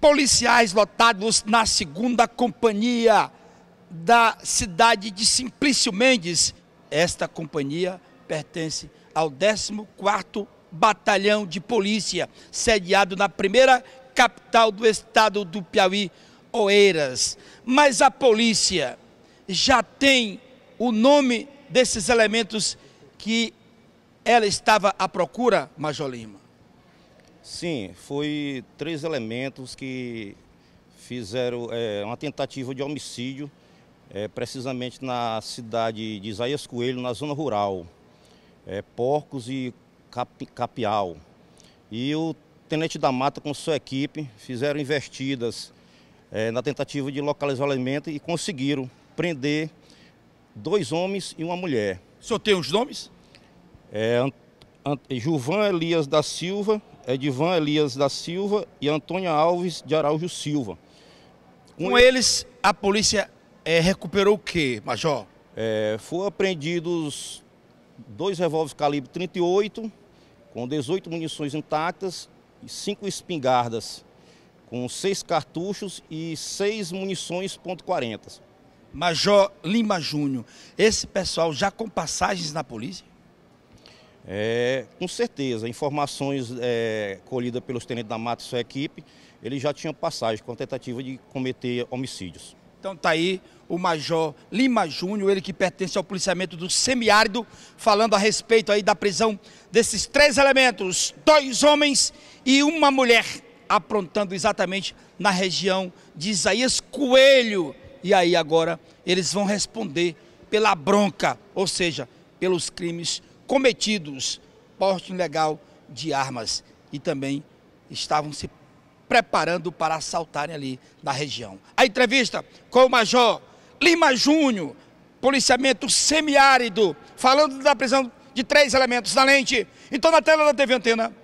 policiais lotados na segunda companhia da cidade de Simplício Mendes. Esta companhia pertence ao 14º Batalhão de Polícia, sediado na primeira capital do estado do Piauí, Oeiras. Mas a polícia já tem o nome desses elementos que ela estava à procura, Major Lima? Sim, foi três elementos que fizeram é, uma tentativa de homicídio, é, precisamente na cidade de Isaías Coelho, na zona rural, é, Porcos e Cap, Capial. E o Tenente da Mata, com sua equipe, fizeram investidas é, na tentativa de localizar o elemento e conseguiram prender dois homens e uma mulher. O senhor tem os nomes? É, Juvan Elias da Silva Edivan Elias da Silva e Antônia Alves de Araújo Silva. Com, Com eles, a polícia é, recuperou o que, Major? É, foram apreendidos dois revólveres calibre 38, com 18 munições intactas, e cinco espingardas, com seis cartuchos e seis munições ponto .40. Major Lima Júnior, esse pessoal já com passagens na polícia? É, com certeza, informações é, colhidas pelos tenentes da mata e sua equipe, ele já tinha passagem com a tentativa de cometer homicídios. Então tá aí o Major Lima Júnior, ele que pertence ao policiamento do semiárido, falando a respeito aí da prisão desses três elementos, dois homens e uma mulher, aprontando exatamente na região de Isaías Coelho. E aí agora eles vão responder pela bronca, ou seja, pelos crimes cometidos porte ilegal de armas e também estavam se preparando para assaltarem ali na região. A entrevista com o Major Lima Júnior, policiamento semiárido, falando da prisão de três elementos na lente. Então, na tela da TV Antena,